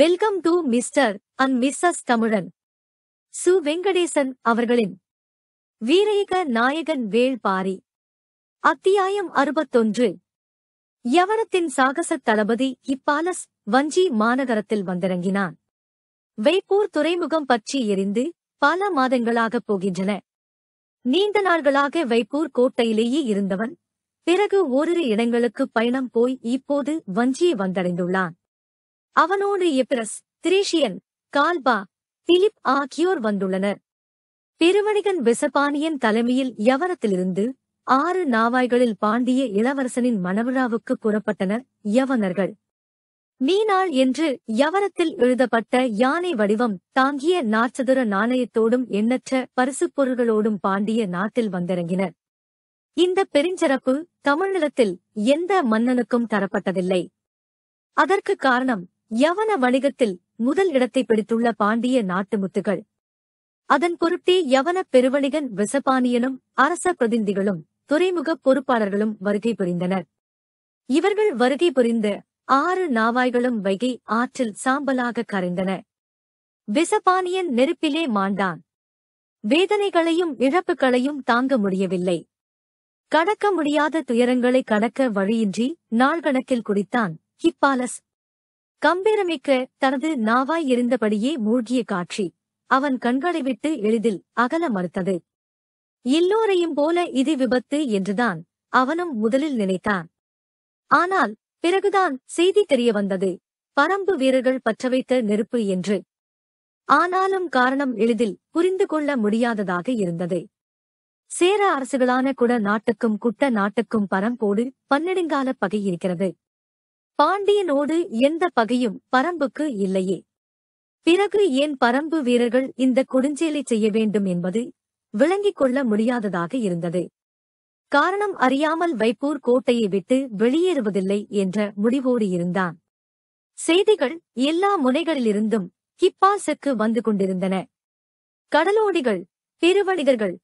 welcome to Mr and Mrs Tamilan சு வெங்கடேசன் அவர்களின் வீரேக நாயகன் வேள்பாரி அத்தியாயம் அறுபத்தொன்று யவனத்தின் சாகசத் தளபதி இப்பாலஸ் வஞ்சி மாநகரத்தில் வந்திறங்கினான் வைப்பூர் துறைமுகம் பற்றி எரிந்து பல மாதங்களாகப் போகின்றன நீண்ட நாள்களாக வைப்பூர் கோட்டையிலேயே இருந்தவன் பிறகு ஓரிரு இடங்களுக்கு பயணம் போய் இப்போது வஞ்சியை வந்தடைந்துள்ளான் அவனோடு எப்ரஸ் திரேஷியன் கால்பா பிலிப் ஆகியோர் வந்துள்ளனர் பெருவணிகன் விசபானியன் தலைமையில் யவனத்திலிருந்து ஆறு நாவாய்களில் பாண்டிய இளவரசனின் மணவிழாவுக்கு புறப்பட்டனர் யவனர்கள் மீனாள் என்று யவனத்தில் எழுதப்பட்ட யானை வடிவம் தாங்கிய நாற்சதுர நாணயத்தோடும் எண்ணற்ற பரிசுப் பொருள்களோடும் பாண்டிய நாட்டில் வந்திறங்கினர் இந்த பெருஞ்சிறப்பு தமிழ்நிலத்தில் எந்த மன்னனுக்கும் தரப்பட்டதில்லை அதற்கு காரணம் யவன வணிகத்தில் முதல் இடத்தை பிடித்துள்ள பாண்டிய நாட்டு முத்துகள் அதன் பொருட்டே யவன பெருவணிகன் விசபானியனும் அரச பிரதிநிதிகளும் துறைமுக பொறுப்பாளர்களும் வருகை புரிந்தனர் இவர்கள் வருகை புரிந்து ஆறு நாவாய்களும் வைகை ஆற்றில் சாம்பலாக கரைந்தன விசபானியன் நெருப்பிலே மாண்டான் வேதனைகளையும் இழப்புகளையும் தாங்க முடியவில்லை கடக்க முடியாத துயரங்களை கடக்க வழியின்றி நாள்கணக்கில் குடித்தான் ஹிப்பாலஸ் கம்பீரமிக்க தனது நாவாய் இருந்தபடியே மூழ்கிய காட்சி அவன் கண்களை விட்டு எளிதில் அகல மறுத்தது எல்லோரையும் போல இது விபத்து என்றுதான் அவனும் முதலில் நினைத்தான் ஆனால் பிறகுதான் செய்தி தெரிய வந்தது பரம்பு வீரர்கள் பற்றவைத்த நெருப்பு என்று ஆனாலும் காரணம் எளிதில் புரிந்து கொள்ள முடியாததாக இருந்தது சேர அரசுகளான குட நாட்டுக்கும் குட்ட நாட்டுக்கும் பரம்போடு பன்னெடுங்கால பகை இருக்கிறது பாண்டியனோடு எந்த பகையும் பரம்புக்கு இல்லையே பிறகு ஏன் பரம்பு வீரர்கள் இந்த கொடுஞ்சேலை செய்ய வேண்டும் என்பது விளங்கிக் கொள்ள முடியாததாக இருந்தது காரணம் அறியாமல் வைப்பூர் கோட்டையை விட்டு வெளியேறுவதில்லை என்ற முடிவோடு இருந்தான் செய்திகள் எல்லா முனைகளிலிருந்தும் கிப்பாசுக்கு வந்து கொண்டிருந்தன கடலோடிகள் பெருவணிகர்கள்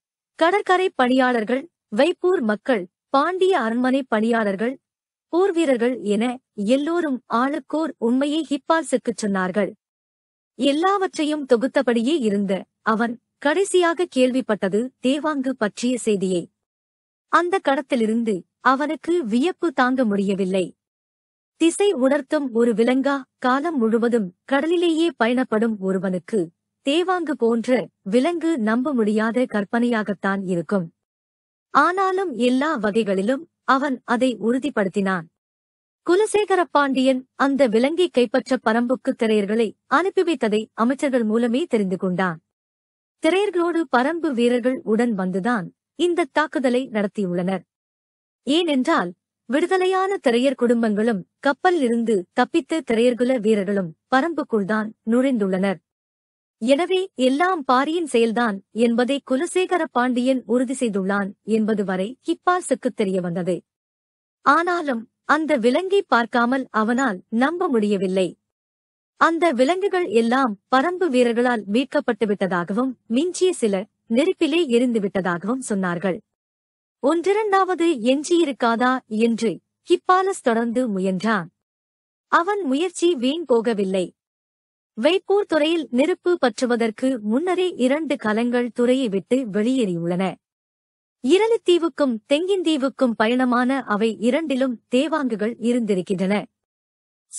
கடற்கரை பணியாளர்கள் வைப்பூர் மக்கள் பாண்டிய அரண்மனை பணியாளர்கள் போர் வீரர்கள் என எல்லோரும் ஆளுக்கோர் உண்மையை ஹிப்பால்ஸுக்குச் சொன்னார்கள் எல்லாவற்றையும் தொகுத்தபடியே இருந்த அவன் கடைசியாக கேள்விப்பட்டது தேவாங்கு பற்றிய செய்தியை அந்த கடத்திலிருந்து அவனுக்கு வியப்பு தாங்க முடியவில்லை திசை உணர்த்தும் ஒரு விலங்கா காலம் முழுவதும் கடலிலேயே பயணப்படும் ஒருவனுக்கு தேவாங்கு போன்ற விலங்கு நம்ப முடியாத கற்பனையாகத்தான் இருக்கும் ஆனாலும் எல்லா வகைகளிலும் அவன் அதை உறுதிப்படுத்தினான் குலசேகர பாண்டியன் அந்த விலங்கை கைப்பற்ற பரம்புக்கு திரையர்களை அனுப்பி வைத்ததை அமைச்சர்கள் மூலமே தெரிந்து கொண்டான் திரையர்களோடு பரம்பு வீரர்கள் உடன் வந்துதான் இந்த தாக்குதலை நடத்தியுள்ளனர் ஏனென்றால் விடுதலையான திரையர் குடும்பங்களும் கப்பலிலிருந்து தப்பித்த திரையர்குல வீரர்களும் பரம்புக்குள்தான் நுழைந்துள்ளனர் எனவே எல்லாம் பாரியின் செயல்தான் என்பதை குலசேகர பாண்டியன் உறுதி செய்துள்ளான் என்பது வரை கிப்பாசுக்கு தெரிய வந்தது ஆனாலும் அந்த விலங்கை பார்க்காமல் அவனால் நம்ப முடியவில்லை அந்த விலங்குகள் எல்லாம் பரம்பு வீரர்களால் மீட்கப்பட்டுவிட்டதாகவும் மிஞ்சிய சில நெருப்பிலே எரிந்துவிட்டதாகவும் சொன்னார்கள் ஒன்றிரண்டாவது எஞ்சியிருக்காதா என்று ஹிப்பாலஸ் தொடர்ந்து முயன்றான் அவன் முயற்சி வீண் போகவில்லை வைப்பூர் துறையில் நெருப்பு பற்றுவதற்கு முன்னரே இரண்டு கலங்கள் துறையை விட்டு வெளியேறியுள்ளன இரணித்தீவுக்கும் தெங்கிந்தீவுக்கும் பயணமான அவை இரண்டிலும் தேவாங்குகள் இருந்திருக்கின்றன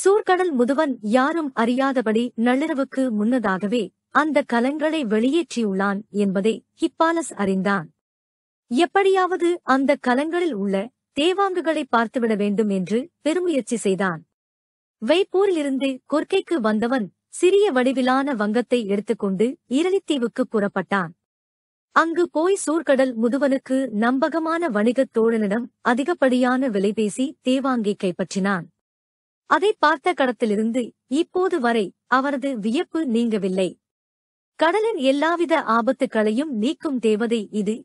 சூர்கடல் முதுவன் யாரும் அறியாதபடி நள்ளிரவுக்கு முன்னதாகவே அந்த கலங்களை வெளியேற்றியுள்ளான் என்பதை ஹிப்பாலஸ் அறிந்தான் எப்படியாவது அந்த கலங்களில் உள்ள தேவாங்குகளை பார்த்துவிட வேண்டும் என்று பெருமுயற்சி செய்தான் வைப்பூரிலிருந்து கொர்க்கைக்கு வந்தவன் சிறிய வடிவிலான வங்கத்தை எடுத்துக்கொண்டு இரளித்தீவுக்கு புறப்பட்டான் அங்கு போய் சூர்கடல் முதுவனுக்கு நம்பகமான வணிகத் தோழனிடம் அதிகப்படியான விலைபேசி தேவாங்கி கைப்பற்றினான் அதை பார்த்த கடத்திலிருந்து இப்போது வரை அவரது வியப்பு நீங்கவில்லை கடலின் எல்லாவித ஆபத்துக்களையும் நீக்கும் தேவதை இது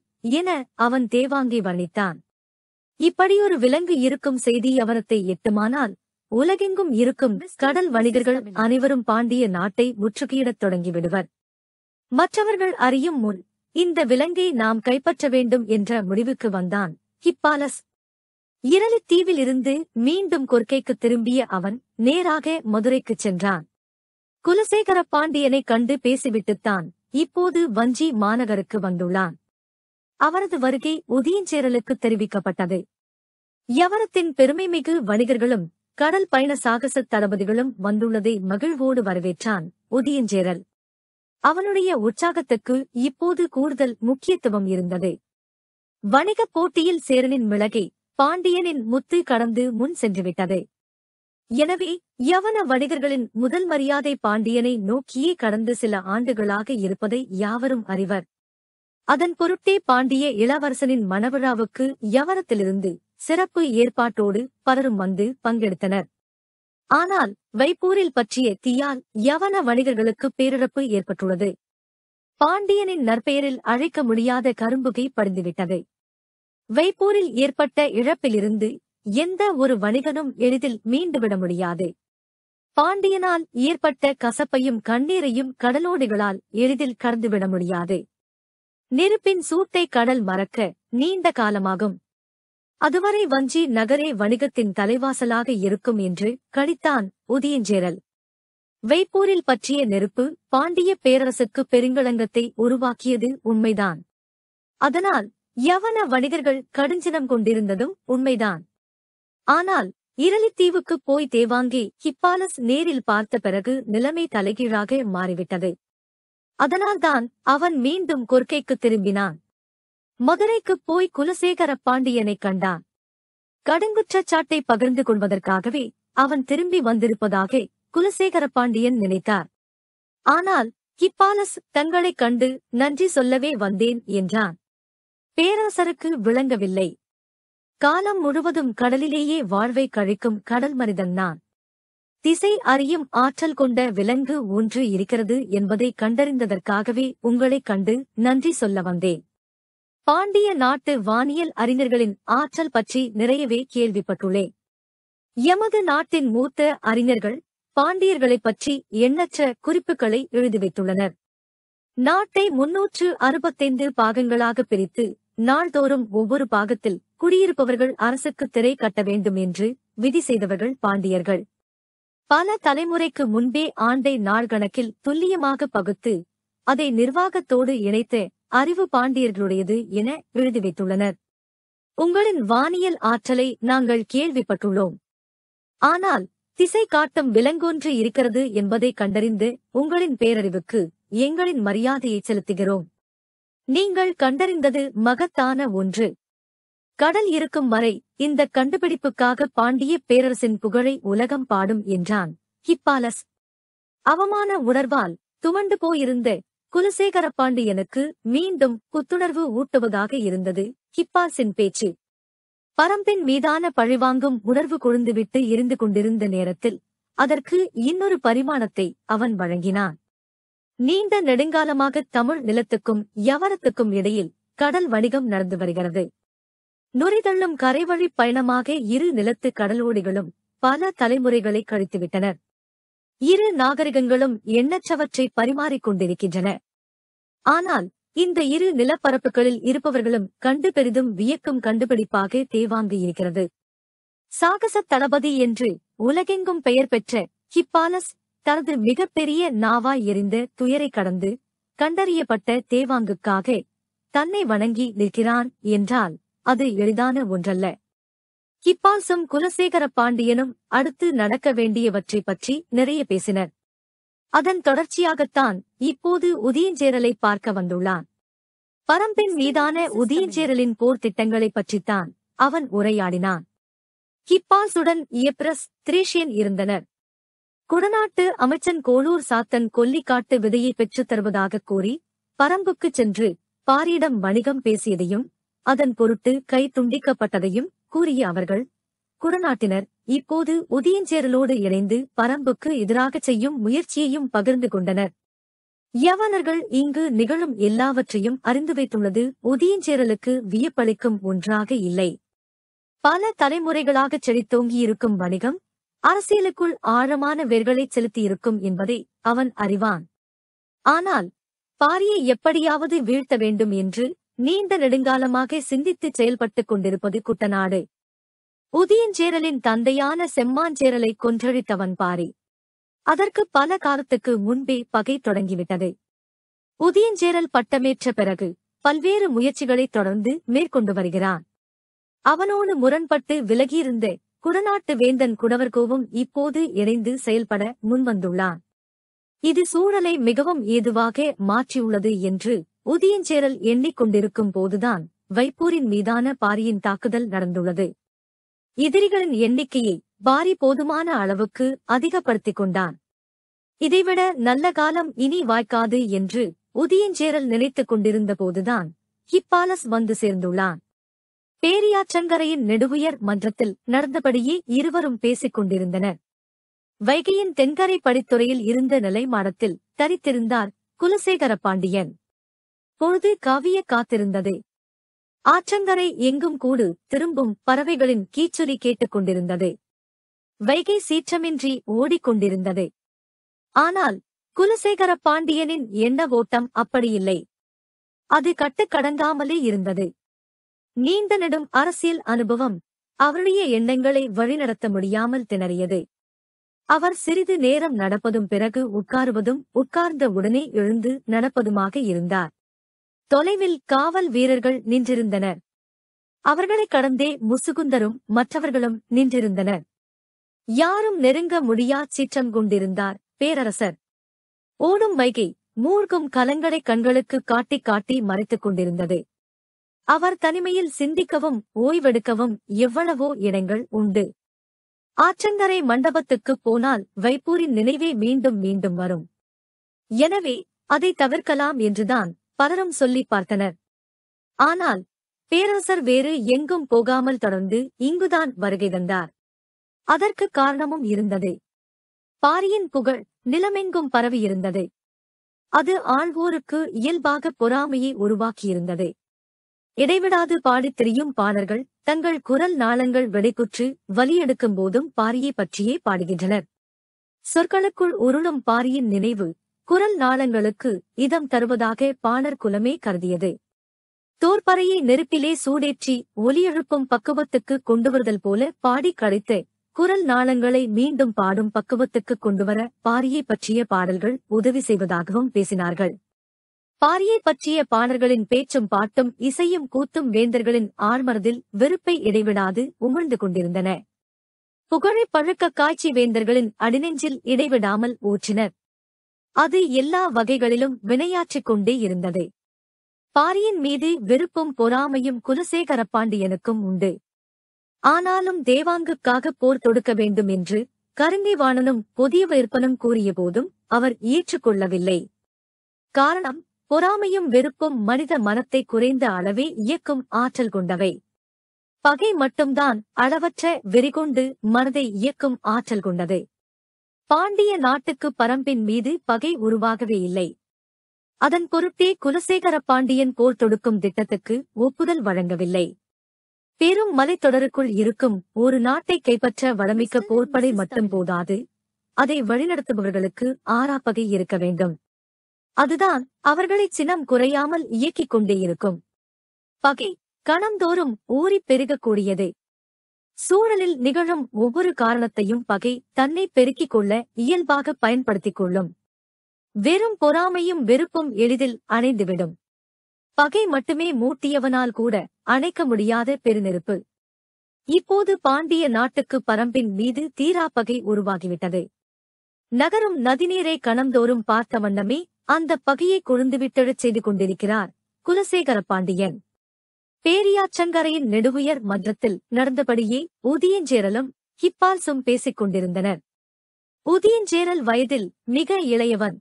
என அவன் தேவாங்கி வர்ணித்தான் இப்படியொரு விலங்கு இருக்கும் செய்தி அவரத்தை எட்டுமானால் உலகெங்கும் இருக்கும் கடல் வணிகர்கள் அனைவரும் பாண்டிய நாட்டை முற்றுகையிடத் தொடங்கிவிடுவர் மற்றவர்கள் அறியும் முன் இந்த விலங்கை நாம் கைப்பற்ற வேண்டும் என்ற முடிவுக்கு வந்தான் ஹிப்பாலஸ் தீவில் இருந்து மீண்டும் கொர்க்கைக்கு திரும்பிய அவன் நேராக மதுரைக்குச் சென்றான் குலசேகர பாண்டியனை கண்டு பேசிவிட்டுத்தான் இப்போது வஞ்சி மாநகருக்கு வந்துள்ளான் அவரது வருகை உதியஞ்சேரலுக்கு தெரிவிக்கப்பட்டது யவரத்தின் பெருமைமிகு வணிகர்களும் கடல் பயண சாகச தளபதிகளும் வந்துள்ளதை மகிழ்வோடு வரவேற்றான் ஒதியஞ்சேரல் அவனுடைய உற்சாகத்துக்கு இப்போது கூடுதல் முக்கியத்துவம் இருந்தது வணிகப் போட்டியில் சேரனின் மிளகை பாண்டியனின் முத்து கடந்து முன் சென்றுவிட்டது எனவே யவன வணிகர்களின் முதல் மரியாதை பாண்டியனை நோக்கியே கடந்து சில ஆண்டுகளாக இருப்பதை யாவரும் அறிவர் அதன் பொருட்டே பாண்டிய இளவரசனின் மணவிழாவுக்கு யவனத்திலிருந்து சிறப்பு ஏற்பாட்டோடு பலரும் வந்து பங்கெடுத்தனர் ஆனால் வைப்பூரில் பற்றிய தீயால் யவன வணிகர்களுக்கு பேரிழப்பு ஏற்பட்டுள்ளது பாண்டியனின் நற்பெயரில் அழைக்க முடியாத கரும்புகை படிந்துவிட்டது வைப்பூரில் ஏற்பட்ட இழப்பிலிருந்து எந்த ஒரு வணிகனும் எளிதில் மீண்டுவிட முடியாது பாண்டியனால் ஏற்பட்ட கசப்பையும் கண்ணீரையும் கடலோடிகளால் எளிதில் கடந்துவிட முடியாது நெருப்பின் சூட்டை கடல் மறக்க நீண்ட காலமாகும் அதுவரை வஞ்சி நகரே வணிகத்தின் தலைவாசலாக இருக்கும் என்று கணித்தான் உதியஞ்சேரல் வைப்பூரில் பற்றிய நெருப்பு பாண்டிய பேரரசுக்கு பெருங்கலங்கத்தை உருவாக்கியது உண்மைதான் அதனால் யவன வணிகர்கள் கடுஞ்சினம் கொண்டிருந்ததும் உண்மைதான் ஆனால் இரளித்தீவுக்கு போய் தேவாங்கி ஹிப்பாலஸ் நேரில் பார்த்த பிறகு நிலைமை தலைகீழாக மாறிவிட்டது அதனால்தான் அவன் மீண்டும் கொர்க்கைக்கு திரும்பினான் மதுரைக்குப் போய் குலசேகர பாண்டியனைக் கண்டான் கடுங்குற்றச்சாட்டை பகிர்ந்து கொள்வதற்காகவே அவன் திரும்பி வந்திருப்பதாக குலசேகர பாண்டியன் நினைத்தார் ஆனால் கிப்பாலஸ் தங்களைக் கண்டு நன்றி சொல்லவே வந்தேன் என்றான் பேராசருக்கு விளங்கவில்லை காலம் முழுவதும் கடலிலேயே வாழ்வை கழிக்கும் கடல் மனிதன் திசை அறியும் ஆற்றல் கொண்ட விலங்கு ஒன்று இருக்கிறது என்பதை கண்டறிந்ததற்காகவே உங்களைக் கண்டு நன்றி சொல்ல வந்தேன் பாண்டிய நாட்டு வானியல் அறிஞர்களின் ஆற்றல் பற்றி நிறையவே கேள்விப்பட்டுள்ளேன் எமது நாட்டின் மூத்த அறிஞர்கள் பாண்டியர்களைப் பற்றி எண்ணற்ற குறிப்புகளை எழுதி வைத்துள்ளனர் நாட்டை முன்னூற்று அறுபத்தைந்து பாகங்களாக பிரித்து நாள்தோறும் ஒவ்வொரு பாகத்தில் குடியிருப்பவர்கள் அரசுக்கு திரை கட்ட வேண்டும் என்று விதி செய்தவர்கள் பாண்டியர்கள் பல தலைமுறைக்கு முன்பே ஆண்டை நாள் கணக்கில் துல்லியமாக பகுத்து அதை நிர்வாகத்தோடு இணைத்த அறிவு பாண்டியர்களுடையது என எழுதி வைத்துள்ளனர் உங்களின் வானியல் ஆற்றலை நாங்கள் கேள்விப்பட்டுள்ளோம் ஆனால் திசை காட்டும் விலங்கொன்று இருக்கிறது என்பதை கண்டறிந்து உங்களின் பேரறிவுக்கு எங்களின் மரியாதையை செலுத்துகிறோம் நீங்கள் கண்டறிந்தது மகத்தான ஒன்று கடல் இருக்கும் வரை இந்த கண்டுபிடிப்புக்காக பாண்டிய பேரரசின் புகழை உலகம் பாடும் என்றான் ஹிப்பாலஸ் அவமான உணர்வால் துமண்டு போயிருந்த குலசேகர பாண்டியனுக்கு மீண்டும் புத்துணர்வு ஊட்டுவதாக இருந்தது கிப்பாசின் பேச்சு பரம்பின் மீதான பழிவாங்கும் உணர்வு கொழுந்துவிட்டு இருந்து கொண்டிருந்த நேரத்தில் அதற்கு இன்னொரு பரிமாணத்தை அவன் வழங்கினான் நீண்ட நெடுங்காலமாக தமிழ் நிலத்துக்கும் யவரத்துக்கும் இடையில் கடல் வணிகம் நடந்து வருகிறது நுரிதள்ளும் கரைவழி பயணமாக இரு நிலத்து கடலோடிகளும் பல தலைமுறைகளை கழித்துவிட்டனர் இரு நாகரிகங்களும் எண்ணற்றவற்றை பரிமாறிக் கொண்டிருக்கின்றன ஆனால் இந்த இரு நிலப்பரப்புகளில் இருப்பவர்களும் கண்டு பெரிதும் வியக்கும் கண்டுபிடிப்பாக தேவாங்கு இருக்கிறது சாகச தளபதி என்று உலகெங்கும் பெயர் பெற்ற ஹிப்பாலஸ் தனது மிகப்பெரிய நாவாய் எறிந்த துயரை கடந்து கண்டறியப்பட்ட தேவாங்குக்காக தன்னை வணங்கி நிற்கிறான் என்றால் அது எளிதான ஒன்றல்ல கிப்பால்சும் குலசேகர பாண்டியனும் அடுத்து நடக்க வேண்டியவற்றை பற்றி நிறைய பேசினர் அதன் தொடர்ச்சியாகத்தான் இப்போது உதியஞ்சேரலை பார்க்க வந்துள்ளான் பரம்பின் மீதான உதியஞ்சேரலின் போர் திட்டங்களைப் பற்றித்தான் அவன் உரையாடினான் கிப்பாசுடன் இயப்ரஸ் திரேஷியன் இருந்தனர் குடநாட்டு அமைச்சன் கோளூர் சாத்தன் கொல்லிக்காட்டு விதையை பெற்றுத் தருவதாகக் கூறி பரம்புக்குச் சென்று பாரியிடம் வணிகம் பேசியதையும் அதன் பொருட்டு கை துண்டிக்கப்பட்டதையும் கூறிய அவர்கள் குடநாட்டினர் இப்போது உதியஞ்சேரலோடு இணைந்து பரம்புக்கு எதிராகச் செய்யும் முயற்சியையும் பகிர்ந்து கொண்டனர் யவனர்கள் இங்கு நிகழும் எல்லாவற்றையும் அறிந்து வைத்துள்ளது உதியஞ்சேரலுக்கு வியப்பளிக்கும் ஒன்றாக இல்லை பல தலைமுறைகளாகச் செழித்தோங்கியிருக்கும் வணிகம் அரசியலுக்குள் ஆழமான வேர்களைச் செலுத்தியிருக்கும் என்பதை அவன் அறிவான் ஆனால் பாரியை எப்படியாவது வீழ்த்த வேண்டும் என்று நீண்ட நெடுங்காலமாக சிந்தித்துச் செயல்பட்டுக் கொண்டிருப்பது குட்டநாடு உதியஞ்சேரலின் தந்தையான செம்மாஞ்சேரலை கொன்றழித்தவன் பாரி அதற்கு பல காலத்துக்கு முன்பே பகை தொடங்கிவிட்டது உதியஞ்சேரல் பட்டமேற்ற பிறகு பல்வேறு முயற்சிகளைத் தொடர்ந்து மேற்கொண்டு வருகிறான் அவனோடு முரண்பட்டு விலகியிருந்த குடநாட்டு வேந்தன் குடவர்கோவும் இப்போது இணைந்து செயல்பட முன்வந்துள்ளான் இது சூழலை மிகவும் ஏதுவாக மாற்றியுள்ளது என்று உதியஞ்சேரல் எண்ணிக்கொண்டிருக்கும் போதுதான் வைப்பூரின் மீதான பாரியின் தாக்குதல் நடந்துள்ளது எதிரிகளின் எண்ணிக்கையை பாரி போதுமான அளவுக்கு அதிகப்படுத்திக் கொண்டான் இதைவிட நல்ல காலம் இனி வாய்க்காது என்று உதியஞ்சேரல் நினைத்துக் கொண்டிருந்த போதுதான் ஹிப்பாலஸ் வந்து சேர்ந்துள்ளான் பேரியாற்றங்கரையின் நெடுவுயர் மன்றத்தில் நடந்தபடியே இருவரும் பேசிக் கொண்டிருந்தனர் வைகையின் தென்கரை படித்துறையில் இருந்த நிலைமாடத்தில் தரித்திருந்தார் குலசேகர பாண்டியன் பொழுது கவிய காத்திருந்ததே ஆற்றங்கரை எங்கும் கூடு திரும்பும் பறவைகளின் கீச்சொலி கேட்டுக்கொண்டிருந்தது வைகை சீற்றமின்றி ஓடிக்கொண்டிருந்தது ஆனால் குலசேகர பாண்டியனின் எண்ண ஓட்டம் அப்படியில்லை அது கட்டுக்கடங்காமலே இருந்தது நீண்ட நெடும் அரசியல் அனுபவம் அவருடைய எண்ணங்களை வழிநடத்த முடியாமல் திணறியது அவர் சிறிது நேரம் நடப்பதும் பிறகு உட்காருவதும் உட்கார்ந்த உடனே எழுந்து நடப்பதுமாக இருந்தார் தொலைவில் காவல் வீரர்கள் நின்றிருந்தனர் அவர்களைக் கடந்தே முசுகுந்தரும் மற்றவர்களும் நின்றிருந்தனர் யாரும் நெருங்க முடியா சீற்றம் கொண்டிருந்தார் பேரரசர் ஓடும் வைகை மூழ்கும் கலங்களை கண்களுக்கு காட்டி காட்டி மறைத்துக் கொண்டிருந்தது அவர் தனிமையில் சிந்திக்கவும் ஓய்வெடுக்கவும் எவ்வளவோ இடங்கள் உண்டு ஆற்றங்கரை மண்டபத்துக்குப் போனால் வைப்பூரின் நினைவே மீண்டும் மீண்டும் வரும் எனவே அதை தவிர்க்கலாம் என்றுதான் பலரும் சொல்லி பார்த்தனர் ஆனால் பேரரசர் வேறு எங்கும் போகாமல் தொடர்ந்து இங்குதான் வருகை தந்தார் அதற்கு காரணமும் இருந்தது பாரியின் புகழ் நிலமெங்கும் பரவியிருந்தது அது ஆழ்வோருக்கு இயல்பாக பொறாமையை உருவாக்கியிருந்தது இடைவிடாது பாடித் திரியும் பாடர்கள் தங்கள் குரல் நாளங்கள் வெளிக்குற்று வலியெடுக்கும் போதும் பாரியை பற்றியே பாடுகின்றனர் சொற்களுக்குள் உருளும் பாரியின் நினைவு குரல் நாளங்களுக்கு இதம் தருவதாக பாணர் குலமே கருதியது தோற்பறையை நெருப்பிலே சூடேற்றி ஒலியெழுப்பும் பக்குவத்துக்கு கொண்டுவருதல் போல பாடி கழித்து குரல் நாளங்களை மீண்டும் பாடும் பக்குவத்துக்கு கொண்டுவர பாரியை பற்றிய பாடல்கள் உதவி செய்வதாகவும் பேசினார்கள் பாரியை பற்றிய பாடல்களின் பேச்சும் பாட்டும் இசையும் கூத்தும் வேந்தர்களின் ஆழ்மரதில் வெறுப்பை இடைவிடாது உமிழ்ந்து கொண்டிருந்தன புகழை பழுக்க காய்ச்சி வேந்தர்களின் அடிநெஞ்சில் இடைவிடாமல் ஊற்றினர் அது எல்லா வகைகளிலும் வினையாற்றிக் கொண்டே இருந்தது பாரியின் மீது வெறுப்பும் பொறாமையும் குலசேகர பாண்டியனுக்கும் உண்டு ஆனாலும் தேவாங்குக்காக போர் தொடுக்க வேண்டும் என்று கருங்கைவாணனும் புதிய விற்பனும் கூறிய போதும் அவர் ஏற்றுக்கொள்ளவில்லை காரணம் பொறாமையும் வெறுப்பும் மனித மனத்தை குறைந்த அளவே இயக்கும் ஆற்றல் கொண்டவை பகை மட்டும்தான் அளவற்ற வெறிகொண்டு மனதை இயக்கும் ஆற்றல் கொண்டது பாண்டிய நாட்டுக்கு பரம்பின் மீது பகை உருவாகவே இல்லை அதன் பொருட்டே குலசேகர பாண்டியன் போர் தொடுக்கும் திட்டத்துக்கு ஒப்புதல் வழங்கவில்லை பெரும் மலைத்தொடருக்குள் இருக்கும் ஒரு நாட்டை கைப்பற்ற வளமிக்க போர்படை மட்டும் போதாது அதை வழிநடத்துபவர்களுக்கு ஆறாப்பகை இருக்க வேண்டும் அதுதான் அவர்களை சினம் குறையாமல் இயக்கிக் கொண்டே இருக்கும் பகை கணந்தோறும் ஊறிப் பெருகக்கூடியது சூழலில் நிகழும் ஒவ்வொரு காரணத்தையும் பகை தன்னை பெருக்கிக் கொள்ள இயல்பாக பயன்படுத்திக் கொள்ளும் வெறும் பொறாமையும் வெறுப்பும் எளிதில் அணைந்துவிடும் பகை மட்டுமே மூட்டியவனால் கூட அணைக்க முடியாத பெருநெருப்பு இப்போது பாண்டிய நாட்டுக்கு பரம்பின் மீது தீராப்பகை உருவாகிவிட்டது நகரும் நதிநீரை கணந்தோறும் பார்த்த வண்ணமே அந்த பகையை கொழுந்துவிட்டழச் செய்து கொண்டிருக்கிறார் குலசேகர பாண்டியன் பேரியாச்சங்கரையின் நெடுவுயர் மன்றத்தில் நடந்தபடியே உதியஞ்சேரலும் கிப்பால்சும் பேசிக் கொண்டிருந்தனர் உதியஞ்சேரல் வயதில் மிக இளையவன்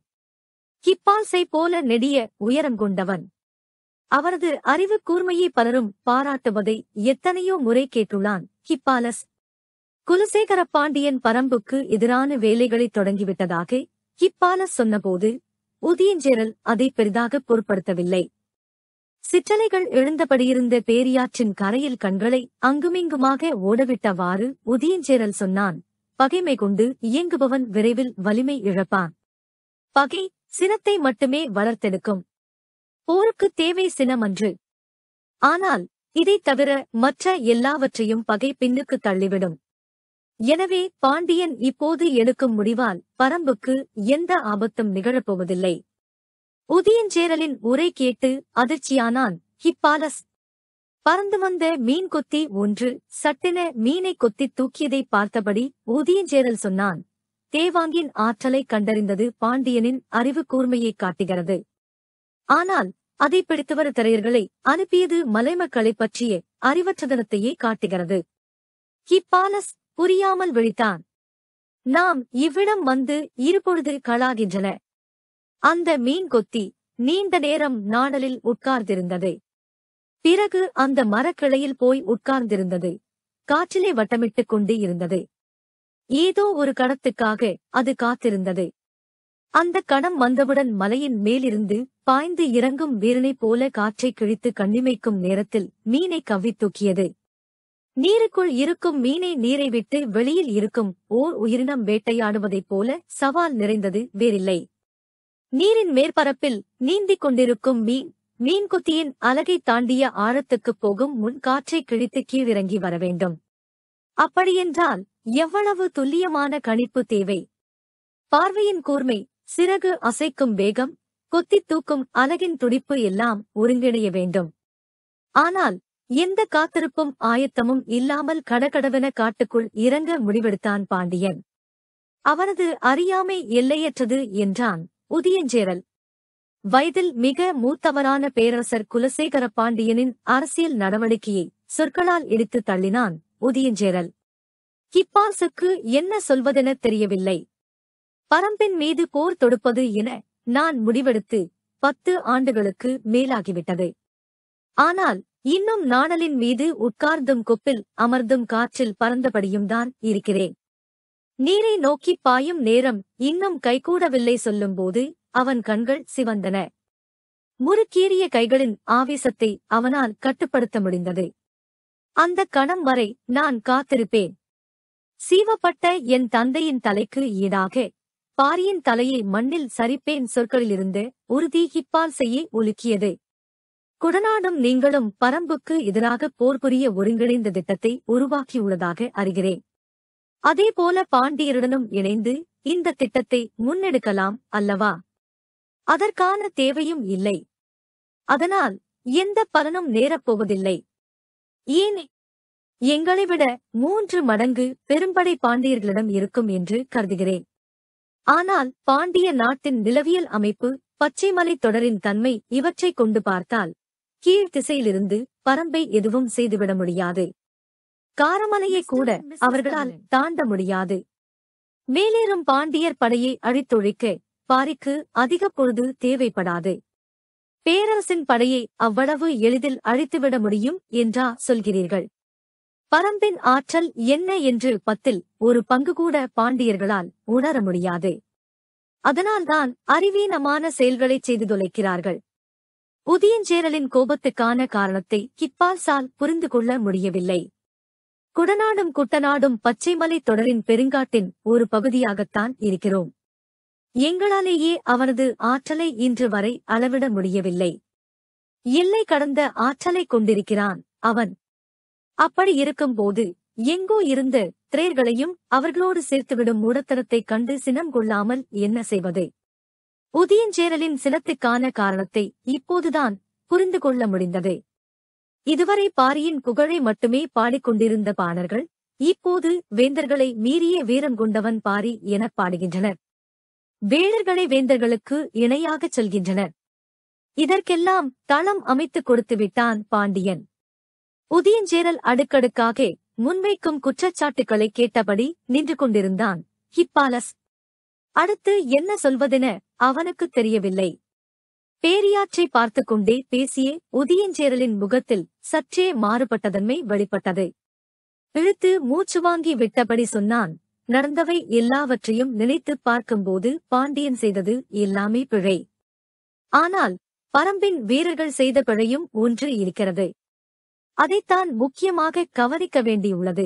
கிப்பால்சை போல நெடிய உயரம் கொண்டவன் அவரது அறிவு கூர்மையை பலரும் பாராட்டுவதை எத்தனையோ முறை கேட்டுள்ளான் கிப்பாலஸ் குலசேகர பாண்டியன் பரம்புக்கு எதிரான வேலைகளை தொடங்கிவிட்டதாக கிப்பாலஸ் சொன்னபோது உதியஞ்சேரல் அதை பெரிதாக பொருட்படுத்தவில்லை சிற்றலைகள் எழுந்தபடியிருந்த பேரியாற்றின் கரையில் கண்களை அங்குமிங்குமாக ஓடவிட்டவாறு உதியஞ்சேரல் சொன்னான் பகைமை கொண்டு இயங்குபவன் விரைவில் வலிமை இழப்பான் பகை சினத்தை மட்டுமே வளர்த்தெடுக்கும் போருக்குத் தேவை சினமன்று ஆனால் இதைத் தவிர மற்ற எல்லாவற்றையும் பகை பின்னுக்குத் தள்ளிவிடும் எனவே பாண்டியன் இப்போது எடுக்கும் முடிவால் பரம்புக்கு எந்த ஆபத்தும் நிகழப்போவதில்லை உதியஞ்சேரலின் உரை கேட்டு அதிர்ச்சியானான் ஹிப்பாலஸ் பறந்து வந்த மீன் கொத்தி ஒன்று சட்டின மீனை கொத்தி தூக்கியதை பார்த்தபடி உதியஞ்சேரல் சொன்னான் தேவாங்கின் ஆற்றலை கண்டறிந்தது பாண்டியனின் அறிவு கூர்மையை காட்டுகிறது ஆனால் அதை பிடித்தவர் திரையர்களை அனுப்பியது மலைமக்களை பற்றிய அறிவற்றதனத்தையே காட்டுகிறது ஹிப்பாலஸ் புரியாமல் விழித்தான் நாம் இவ்விடம் வந்து இருபொழுது களாகின்றன அந்த மீன் கொத்தி நீண்ட நேரம் நாடலில் உட்கார்ந்திருந்தது பிறகு அந்த மரக்கிளையில் போய் உட்கார்ந்திருந்தது காற்றிலே வட்டமிட்டுக் கொண்டு இருந்தது ஏதோ ஒரு கடத்துக்காக அது காத்திருந்தது அந்த கணம் வந்தவுடன் மலையின் மேலிருந்து பாய்ந்து இறங்கும் வீரனைப் போல காற்றை கிழித்து கண்ணிமைக்கும் நேரத்தில் மீனை கவ்வித் தூக்கியது நீருக்குள் இருக்கும் மீனை நீரை விட்டு வெளியில் இருக்கும் ஓர் உயிரினம் வேட்டையாடுவதைப் போல சவால் நிறைந்தது வேறில்லை நீரின் மேற்பரப்பில் நீந்திக் கொண்டிருக்கும் மீன் மீன்குத்தியின் அலகை தாண்டிய ஆரத்துக்குப் போகும் முன் காற்றை கிழித்து கீழிறங்கி வர வேண்டும் அப்படியென்றால் எவ்வளவு துல்லியமான கணிப்பு தேவை பார்வையின் கூர்மை சிறகு அசைக்கும் வேகம் கொத்தி தூக்கும் அலகின் துடிப்பு எல்லாம் ஒருங்கிணைய வேண்டும் ஆனால் எந்த காத்திருப்பும் ஆயத்தமும் இல்லாமல் கடகடவென காட்டுக்குள் இறங்க முடிவெடுத்தான் பாண்டியன் அவனது அறியாமை எல்லையற்றது என்றான் உதியஞ்சேரல் வயதில் மிக மூத்தவரான பேரரசர் குலசேகர பாண்டியனின் அரசியல் நடவடிக்கையை சொற்களால் இடித்து தள்ளினான் உதியஞ்சேரல் கிப்பாசுக்கு என்ன சொல்வதென தெரியவில்லை பரம்பின் மீது போர் தொடுப்பது என நான் முடிவெடுத்து பத்து ஆண்டுகளுக்கு மேலாகிவிட்டது ஆனால் இன்னும் நாணலின் மீது உட்கார்ந்தும் கொப்பில் அமர்ந்தும் காற்றில் பறந்தபடியும் தான் இருக்கிறேன் நீரை நோக்கி பாயும் நேரம் இன்னும் கைகூடவில்லை சொல்லும்போது அவன் கண்கள் சிவந்தன முறுக்கீறிய கைகளின் ஆவேசத்தை அவனால் கட்டுப்படுத்த முடிந்தது அந்த கணம் வரை நான் காத்திருப்பேன் சீவப்பட்ட என் தந்தையின் தலைக்கு ஈடாக பாரியின் தலையை மண்ணில் சரிப்பேன் சொற்களிலிருந்து உறுதி ஹிப்பால் செய்ய உலுக்கியது குடநாடும் நீங்களும் பரம்புக்கு எதிராக போர் புரிய ஒருங்கிணைந்த திட்டத்தை உருவாக்கியுள்ளதாக அறிகிறேன் அதே போல பாண்டியருடனும் இணைந்து இந்த திட்டத்தை முன்னெடுக்கலாம் அல்லவா அதற்கான தேவையும் இல்லை அதனால் எந்த பலனும் நேரப்போவதில்லை ஏன் எங்களை விட மூன்று மடங்கு பெரும்படை பாண்டியர்களிடம் இருக்கும் என்று கருதுகிறேன் ஆனால் பாண்டிய நாட்டின் நிலவியல் அமைப்பு பச்சைமலை தொடரின் தன்மை இவற்றைக் கொண்டு பார்த்தால் கீழ் திசையிலிருந்து பரம்பை எதுவும் செய்துவிட முடியாது காரமலையை கூட அவர்களால் தாண்ட முடியாது மேலேறும் பாண்டியர் படையை அழித்தொழிக்க பாரிக்கு அதிக பொழுது தேவைப்படாது பேரரசின் படையை அவ்வளவு எளிதில் அழித்துவிட முடியும் என்றா சொல்கிறீர்கள் பரம்பின் ஆற்றல் என்ன என்று பத்தில் ஒரு பங்கு கூட பாண்டியர்களால் உணர முடியாது அதனால்தான் அறிவீனமான செயல்களை செய்து தொலைக்கிறார்கள் புதியஞ்சேரலின் கோபத்துக்கான காரணத்தை கிப்பால்சால் புரிந்து கொள்ள முடியவில்லை குடநாடும் குட்டநாடும் பச்சைமலை தொடரின் பெருங்காட்டின் ஒரு பகுதியாகத்தான் இருக்கிறோம் எங்களாலேயே அவனது ஆற்றலை இன்று வரை அளவிட முடியவில்லை எல்லை கடந்த ஆற்றலை கொண்டிருக்கிறான் அவன் அப்படி இருக்கும்போது எங்கோ இருந்த திரேர்களையும் அவர்களோடு சேர்த்துவிடும் மூடத்தனத்தைக் கண்டு சினம் கொள்ளாமல் என்ன செய்வது உதியஞ்சேரலின் சினத்துக்கான காரணத்தை இப்போதுதான் புரிந்து கொள்ள முடிந்தது இதுவரை பாரியின் புகழை மட்டுமே பாடிக்கொண்டிருந்த பாணர்கள் இப்போது வேந்தர்களை மீறிய வீரம் கொண்டவன் பாரி எனப் பாடுகின்றனர் வேளர்களை வேந்தர்களுக்கு இணையாகச் செல்கின்றனர் இதற்கெல்லாம் தளம் அமைத்துக் கொடுத்துவிட்டான் பாண்டியன் உதியஞ்சேரல் அடுக்கடுக்காக முன்வைக்கும் குற்றச்சாட்டுக்களை கேட்டபடி நின்று கொண்டிருந்தான் ஹிப்பாலஸ் அடுத்து என்ன சொல்வதென அவனுக்குத் தெரியவில்லை பேரியாற்றை பார்த்து கொண்டே பேசிய உதியஞ்சேரலின் முகத்தில் சற்றே மாறுபட்டதன்மை வெளிப்பட்டது இழுத்து மூச்சு வாங்கி விட்டபடி சொன்னான் நடந்தவை எல்லாவற்றையும் நினைத்துப் பார்க்கும்போது பாண்டியன் செய்தது எல்லாமே பிழை ஆனால் பரம்பின் வீரர்கள் செய்த பிழையும் ஒன்று இருக்கிறது அதைத்தான் முக்கியமாக கவனிக்க வேண்டியுள்ளது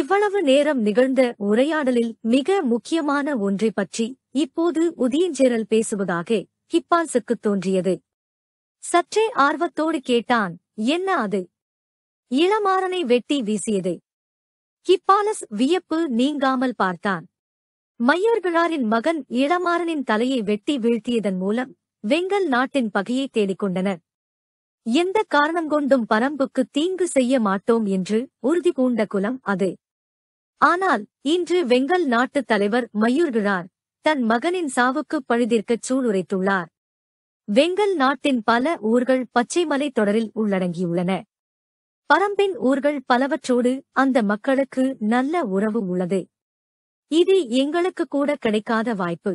இவ்வளவு நேரம் நிகழ்ந்த உரையாடலில் மிக முக்கியமான ஒன்றை பற்றி இப்போது உதியஞ்சேரல் பேசுவதாக ஹிப்பால்சுக்குத் தோன்றியது சற்றே ஆர்வத்தோடு கேட்டான் என்ன அது இளமாறனை வெட்டி வீசியது கிப்பாலஸ் வியப்பு நீங்காமல் பார்த்தான் மையோர்களாரின் மகன் இளமாறனின் தலையை வெட்டி வீழ்த்தியதன் மூலம் வெங்கல் நாட்டின் பகையை தேடிக்கொண்டனர் எந்த காரணம் கொண்டும் பரம்புக்கு தீங்கு செய்ய மாட்டோம் என்று உறுதி பூண்ட குலம் அது ஆனால் இன்று வெங்கல் நாட்டுத் தலைவர் மயூர்கிழார் தன் மகனின் சாவுக்குப் பழுதிற்கச் சூளுரைத்துள்ளார் வெங்கல் நாட்டின் பல ஊர்கள் பச்சைமலை தொடரில் உள்ளடங்கியுள்ளன பரம்பின் ஊர்கள் பலவற்றோடு அந்த மக்களுக்கு நல்ல உறவு உள்ளது இது எங்களுக்கு கூட கிடைக்காத வாய்ப்பு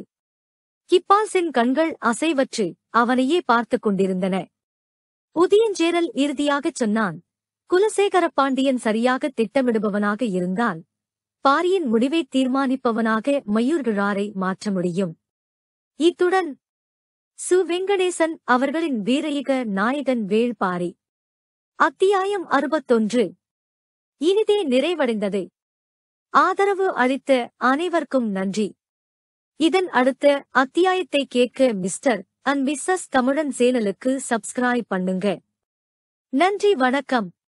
கிப்பாசின் கண்கள் அசைவற்று அவனையே பார்த்து கொண்டிருந்தன புதியஞ்சேரல் இறுதியாகச் சொன்னான் குலசேகர பாண்டியன் சரியாக திட்டமிடுபவனாக இருந்தால் பாரியின் முடிவை தீர்மானிப்பவனாக மயூர்கிழாரை மாற்ற முடியும் இத்துடன் சு வெங்கடேசன் அவர்களின் வீரயிக நாயகன் வேள்பாரி அத்தியாயம் அறுபத்தொன்று இனிதே நிறைவடைந்தது ஆதரவு அளித்த அனைவருக்கும் நன்றி இதன் அடுத்த அத்தியாயத்தை கேட்க மிஸ்டர் அண்ட் மிஸ்ஸஸ் தமிழன் சேனலுக்கு சப்ஸ்கிரைப் பண்ணுங்க நன்றி வணக்கம்